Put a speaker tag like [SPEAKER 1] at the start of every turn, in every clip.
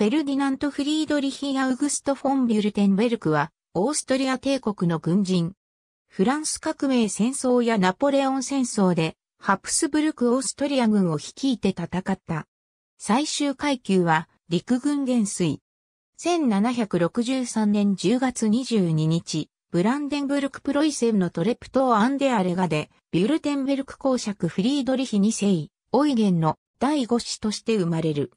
[SPEAKER 1] フェルディナント・フリードリヒ・アウグスト・フォン・ビュルテンベルクは、オーストリア帝国の軍人。フランス革命戦争やナポレオン戦争で、ハプスブルク・オーストリア軍を率いて戦った。最終階級は、陸軍元帥。1763年10月22日、ブランデンブルク・プロイセンのトレプトアンデアレガで、ビュルテンベルク公爵フリードリヒ2世、オイゲンの第5子として生まれる。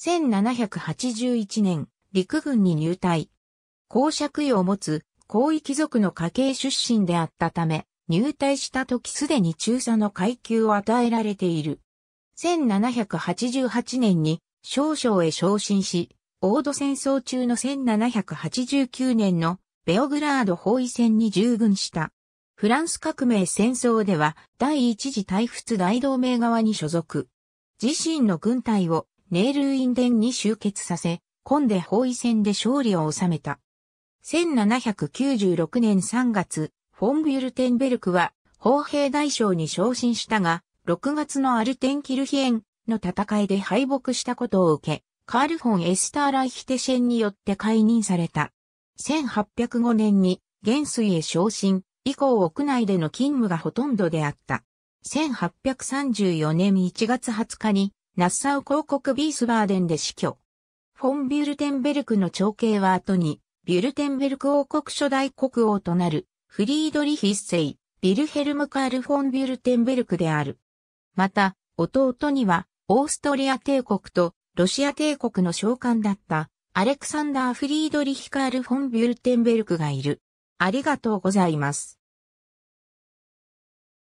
[SPEAKER 1] 1781年、陸軍に入隊。公爵位を持つ、皇位貴族の家系出身であったため、入隊した時すでに中佐の階級を与えられている。1788年に少将へ昇進し、オード戦争中の1789年のベオグラード包囲戦に従軍した。フランス革命戦争では第一次大仏大同盟側に所属。自身の軍隊をネールインデンに集結させ、コンデ包囲戦で勝利を収めた。1796年3月、フォンビュルテンベルクは、砲兵大将に昇進したが、6月のアルテンキルヒエンの戦いで敗北したことを受け、カールフォン・エスター・ライヒテシェンによって解任された。1805年に元帥へ昇進、以降屋内での勤務がほとんどであった。1834年1月20日にナッサウ公国ビースバーデンで死去。フォン・ビュルテンベルクの長兄は後に、ビュルテンベルク王国初代国王となる、フリードリヒッセイ、ビルヘルム・カール・フォン・ビュルテンベルクである。また、弟には、オーストリア帝国とロシア帝国の召喚だった、アレクサンダー・フリードリヒ・カール・フォン・ビュルテンベルクがいる。ありがとうございます。